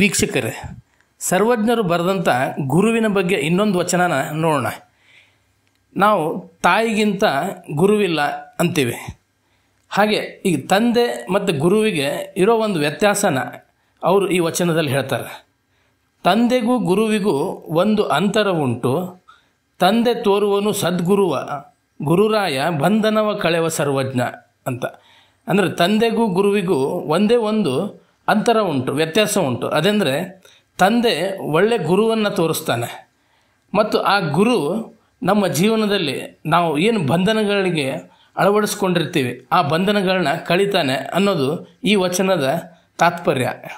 ವೀಕ್ಷಕರೇ ಸರ್ವಜ್ಞರು ಬರೆದಂಥ ಗುರುವಿನ ಬಗ್ಗೆ ಇನ್ನೊಂದು ವಚನನ ನೋಡೋಣ ನಾವು ತಾಯಿಗಿಂತ ಗುರುವಿಲ್ಲ ಅಂತೀವಿ ಹಾಗೆ ಈಗ ತಂದೆ ಮತ್ತು ಗುರುವಿಗೆ ಇರೋ ಒಂದು ವ್ಯತ್ಯಾಸನ ಅವರು ಈ ವಚನದಲ್ಲಿ ಹೇಳ್ತಾರೆ ತಂದೆಗೂ ಗುರುವಿಗೂ ಒಂದು ಅಂತರವುಂಟು ತಂದೆ ತೋರುವನು ಸದ್ಗುರುವ ಗುರುರಾಯ ಬಂಧನವ ಕಳೆವ ಸರ್ವಜ್ಞ ಅಂತ ಅಂದರೆ ತಂದೆಗೂ ಗುರುವಿಗೂ ಒಂದೇ ಒಂದು ಅಂತರ ಉಂಟು ವ್ಯತ್ಯಾಸ ಉಂಟು ಅದೆಂದರೆ ತಂದೆ ಒಳ್ಳೆ ಗುರುವನ್ನು ತೋರಿಸ್ತಾನೆ ಮತ್ತು ಆ ಗುರು ನಮ್ಮ ಜೀವನದಲ್ಲಿ ನಾವು ಏನು ಬಂಧನಗಳಿಗೆ ಅಳವಡಿಸ್ಕೊಂಡಿರ್ತೀವಿ ಆ ಬಂಧನಗಳನ್ನ ಕಳೀತಾನೆ ಅನ್ನೋದು ಈ ವಚನದ ತಾತ್ಪರ್ಯ